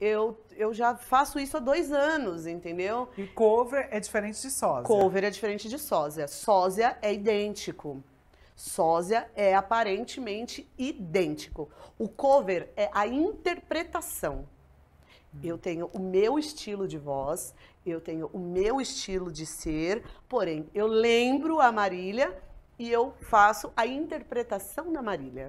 eu, eu já faço isso há dois anos, entendeu? E cover é diferente de sósia. Cover é diferente de sósia. Sósia é idêntico. Sósia é aparentemente idêntico. O cover é a interpretação. Hum. Eu tenho o meu estilo de voz, eu tenho o meu estilo de ser, porém, eu lembro a Marília e eu faço a interpretação da Marília.